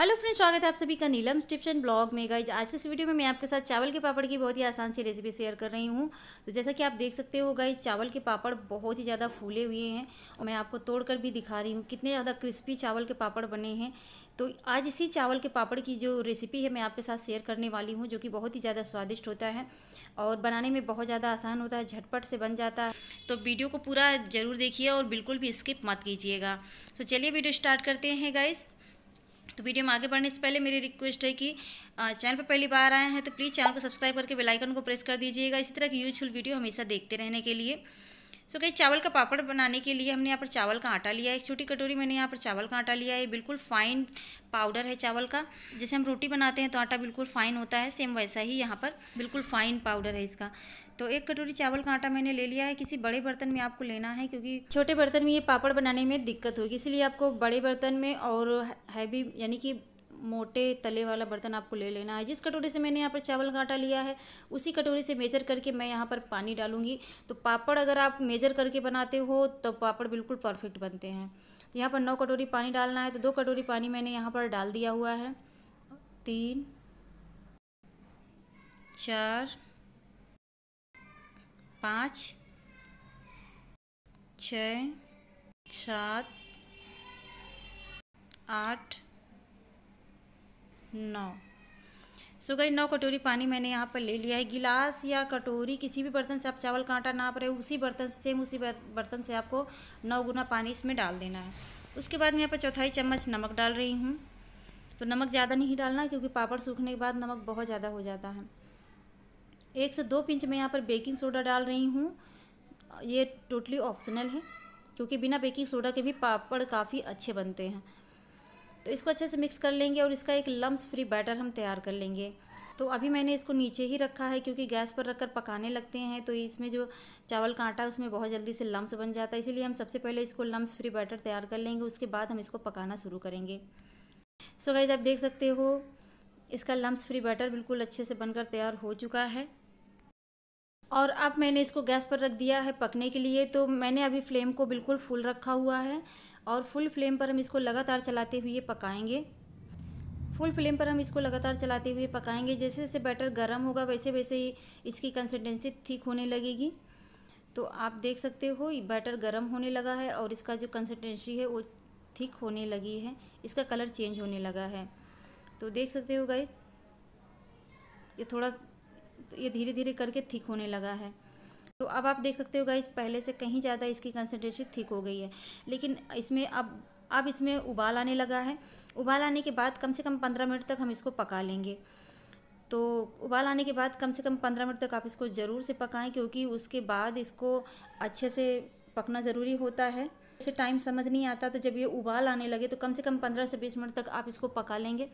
hello friends स्वागत है आप सभी का नीलम स्टिफन ब्लॉग में गाइज आज के इस वीडियो में मैं आपके साथ चावल के पापड़ की बहुत ही आसान सी रेसिपी शेयर कर रही हूँ तो जैसा कि आप देख सकते हो गाइज चावल के पापड़ बहुत ही ज़्यादा फूले हुए हैं और मैं आपको तोड़ कर भी दिखा रही हूँ कितने ज़्यादा क्रिस्पी चावल के पापड़ बने हैं तो आज इसी चावल के पापड़ की जो रेसिपी है मैं आपके साथ शेयर करने वाली हूँ जो कि बहुत ही ज़्यादा स्वादिष्ट होता है और बनाने में बहुत ज़्यादा आसान होता है झटपट से बन जाता है तो वीडियो को पूरा ज़रूर देखिए और बिल्कुल भी स्किप मत कीजिएगा तो चलिए वीडियो स्टार्ट करते हैं गाइज़ तो वीडियो में आगे बढ़ने से पहले मेरी रिक्वेस्ट है कि चैनल पर पहली बार आए हैं तो प्लीज़ चैनल को सब्सक्राइब करके बेलाइकन को प्रेस कर दीजिएगा इसी तरह की यूजफुल वीडियो हमेशा देखते रहने के लिए सो कहीं चावल का पापड़ बनाने के लिए हमने यहाँ पर चावल का आटा लिया है एक छोटी कटोरी मैंने यहाँ पर चावल का आटा लिया है बिल्कुल फाइन पाउडर है चावल का जैसे हम रोटी बनाते हैं तो आटा बिल्कुल फाइन होता है सेम वैसा ही यहाँ पर बिल्कुल फाइन पाउडर है इसका तो एक कटोरी चावल का आटा मैंने ले लिया है किसी बड़े बर्तन में आपको लेना है क्योंकि छोटे बर्तन में ये पापड़ बनाने में दिक्कत होगी इसलिए आपको बड़े बर्तन में और हैवी यानी कि मोटे तले वाला बर्तन आपको ले लेना है जिस कटोरी से मैंने यहाँ पर चावल का आटा लिया है उसी कटोरी से मेजर करके मैं यहाँ पर पानी डालूंगी तो पापड़ अगर आप मेजर करके बनाते हो तो पापड़ बिल्कुल परफेक्ट बनते हैं तो यहाँ पर नौ कटोरी पानी डालना है तो दो कटोरी पानी मैंने यहाँ पर डाल दिया हुआ है तीन चार पाँच छ सात आठ नौ सो गई नौ कटोरी पानी मैंने यहाँ पर ले लिया है गिलास या कटोरी किसी भी बर्तन से आप चावल का आटा नाप रहे उसी बर्तन सेम उसी बर्तन से आपको नौ गुना पानी इसमें डाल देना है उसके बाद मैं यहाँ पर चौथाई चम्मच नमक डाल रही हूँ तो नमक ज़्यादा नहीं डालना क्योंकि पापड़ सूखने के बाद नमक बहुत ज़्यादा हो जाता है एक से दो पिंच मैं यहाँ पर बेकिंग सोडा डाल रही हूँ ये टोटली ऑप्शनल है क्योंकि बिना बेकिंग सोडा के भी पापड़ काफ़ी अच्छे बनते हैं तो इसको अच्छे से मिक्स कर लेंगे और इसका एक लम्स फ्री बैटर हम तैयार कर लेंगे तो अभी मैंने इसको नीचे ही रखा है क्योंकि गैस पर रखकर पकाने लगते हैं तो इसमें जो चावल का आटा है उसमें बहुत जल्दी से लम्स बन जाता है इसीलिए हम सबसे पहले इसको लम्स फ्री बैटर तैयार कर लेंगे उसके बाद हम इसको पकाना शुरू करेंगे सो so गाइज आप देख सकते हो इसका लम्स फ्री बैटर बिल्कुल अच्छे से बनकर तैयार हो चुका है और अब मैंने इसको गैस पर रख दिया है पकने के लिए तो मैंने अभी फ्लेम को बिल्कुल फुल रखा हुआ है और फुल फ्लेम पर हम इसको लगातार चलाते हुए पकाएंगे फुल फ्लेम पर हम इसको लगातार चलाते हुए पकाएंगे जैसे जैसे बैटर गर्म होगा वैसे वैसे ही इसकी कंसिस्टेंसी ठीक होने लगेगी तो आप देख सकते हो बैटर गर्म होने लगा है और इसका जो कंसिस्टेंसी है वो ठीक होने लगी है इसका कलर चेंज होने लगा है तो देख सकते हो गाइस ये थोड़ा तो ये धीरे धीरे करके थिक होने लगा है तो अब आप देख सकते हो गाइज पहले से कहीं ज़्यादा इसकी कंसनट्रेशन थिक हो गई है लेकिन इसमें अब अब इसमें उबाल आने लगा है उबाल आने के बाद कम से कम पंद्रह मिनट तक हम इसको पका लेंगे तो उबाल आने के बाद कम से कम पंद्रह मिनट तक आप इसको ज़रूर से पकाएं क्योंकि उसके बाद इसको अच्छे से पकना ज़रूरी होता है से टाइम समझ नहीं आता तो जब ये उबाल आने लगे तो कम से कम पंद्रह से बीस मिनट तक आप इसको पका लेंगे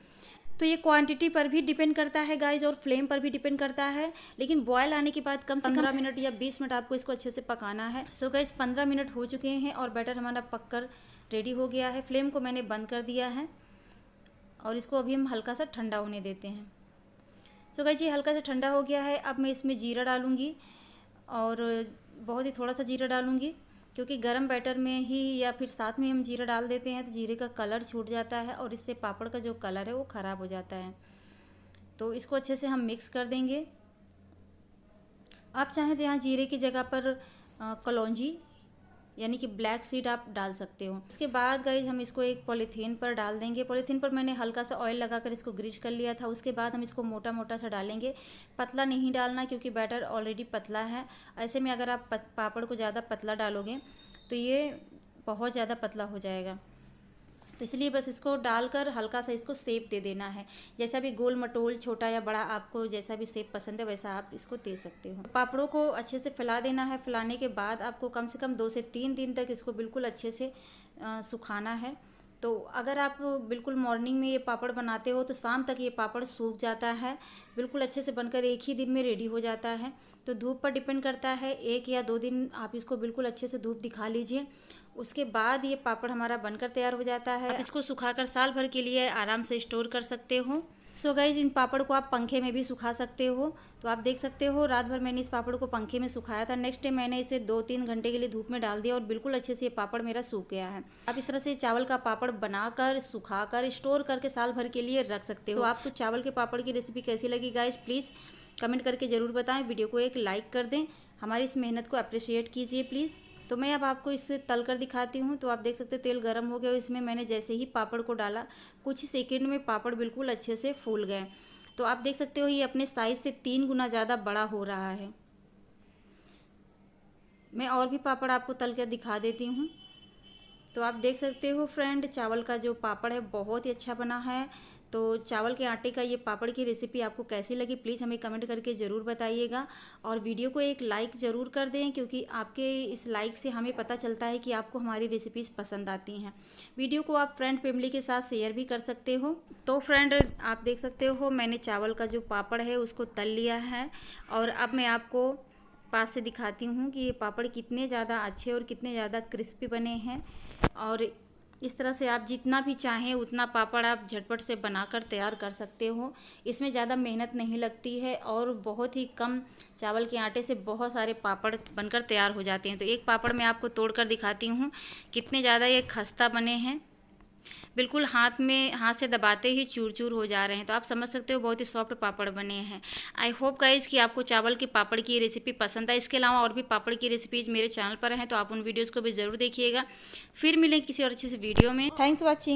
तो ये क्वांटिटी पर भी डिपेंड करता है गाइज और फ्लेम पर भी डिपेंड करता है लेकिन बॉयल आने के बाद कम से पंद्रह मिनट या बीस मिनट आपको इसको अच्छे से पकाना है सो गाइज पंद्रह मिनट हो चुके हैं और बैटर हमारा पक कर रेडी हो गया है फ्लेम को मैंने बंद कर दिया है और इसको अभी हम हल्का सा ठंडा होने देते हैं सो गाइज ये हल्का सा ठंडा हो गया है अब मैं इसमें जीरा डालूँगी और बहुत ही थोड़ा सा जीरा डालूँगी क्योंकि गर्म बैटर में ही या फिर साथ में हम जीरा डाल देते हैं तो जीरे का कलर छूट जाता है और इससे पापड़ का जो कलर है वो ख़राब हो जाता है तो इसको अच्छे से हम मिक्स कर देंगे आप चाहें तो यहाँ जीरे की जगह पर कलौजी यानी कि ब्लैक सीड आप डाल सकते हो उसके बाद गाइज हम इसको एक पॉलीथीन पर डाल देंगे पॉलीथीन पर मैंने हल्का सा ऑयल लगाकर इसको ग्रीस कर लिया था उसके बाद हम इसको मोटा मोटा सा डालेंगे पतला नहीं डालना क्योंकि बैटर ऑलरेडी पतला है ऐसे में अगर आप पापड़ को ज़्यादा पतला डालोगे तो ये बहुत ज़्यादा पतला हो जाएगा तो इसलिए बस इसको डालकर हल्का सा इसको सेप दे देना है जैसा भी गोल मटोल छोटा या बड़ा आपको जैसा भी सेप पसंद है वैसा आप इसको दे सकते हो पापड़ों को अच्छे से फैला देना है फैलाने के बाद आपको कम से कम दो से तीन दिन तक इसको बिल्कुल अच्छे से सुखाना है तो अगर आप बिल्कुल मॉर्निंग में ये पापड़ बनाते हो तो शाम तक ये पापड़ सूख जाता है बिल्कुल अच्छे से बनकर एक ही दिन में रेडी हो जाता है तो धूप पर डिपेंड करता है एक या दो दिन आप इसको बिल्कुल अच्छे से धूप दिखा लीजिए उसके बाद ये पापड़ हमारा बनकर तैयार हो जाता है इसको सुखाकर साल भर के लिए आराम से स्टोर कर सकते हो सो so गई इन पापड़ को आप पंखे में भी सुखा सकते हो तो आप देख सकते हो रात भर मैंने इस पापड़ को पंखे में सुखाया था नेक्स्ट डे मैंने इसे दो तीन घंटे के लिए धूप में डाल दिया और बिल्कुल अच्छे से ये पापड़ मेरा सूख गया है आप इस तरह से चावल का पापड़ बनाकर सुखाकर स्टोर करके साल भर के लिए रख सकते हो तो आपको चावल के पापड़ की रेसिपी कैसी लगी गाइज प्लीज़ कमेंट करके ज़रूर बताएँ वीडियो को एक लाइक कर दें हमारी इस मेहनत को अप्रिशिएट कीजिए प्लीज़ तो मैं अब आपको इसे तल कर दिखाती हूँ तो आप देख सकते तेल गर्म हो गया और इसमें मैंने जैसे ही पापड़ को डाला कुछ ही सेकेंड में पापड़ बिल्कुल अच्छे से फूल गए तो आप देख सकते हो ये अपने साइज़ से तीन गुना ज़्यादा बड़ा हो रहा है मैं और भी पापड़ आपको तल कर दिखा देती हूँ तो आप देख सकते हो फ्रेंड चावल का जो पापड़ है बहुत ही अच्छा बना है तो चावल के आटे का ये पापड़ की रेसिपी आपको कैसी लगी प्लीज़ हमें कमेंट करके ज़रूर बताइएगा और वीडियो को एक लाइक ज़रूर कर दें क्योंकि आपके इस लाइक से हमें पता चलता है कि आपको हमारी रेसिपीज़ पसंद आती हैं वीडियो को आप फ्रेंड फैमिली के साथ शेयर भी कर सकते हो तो फ्रेंड आप देख सकते हो मैंने चावल का जो पापड़ है उसको तल लिया है और अब मैं आपको पास से दिखाती हूँ कि ये पापड़ कितने ज़्यादा अच्छे और कितने ज़्यादा क्रिस्पी बने हैं और इस तरह से आप जितना भी चाहें उतना पापड़ आप झटपट से बनाकर तैयार कर सकते हो इसमें ज़्यादा मेहनत नहीं लगती है और बहुत ही कम चावल के आटे से बहुत सारे पापड़ बनकर तैयार हो जाते हैं तो एक पापड़ मैं आपको तोड़ कर दिखाती हूँ कितने ज़्यादा ये खस्ता बने हैं बिल्कुल हाथ में हाथ से दबाते ही चूर चूर हो जा रहे हैं तो आप समझ सकते हो बहुत ही सॉफ्ट पापड़ बने हैं आई होप गाइज़ कि आपको चावल के पापड़ की रेसिपी पसंद है इसके अलावा और भी पापड़ की रेसिपीज मेरे चैनल पर हैं तो आप उन वीडियोज़ को भी ज़रूर देखिएगा फिर मिलें किसी और अच्छे से वीडियो में थैंक्स वॉचिंग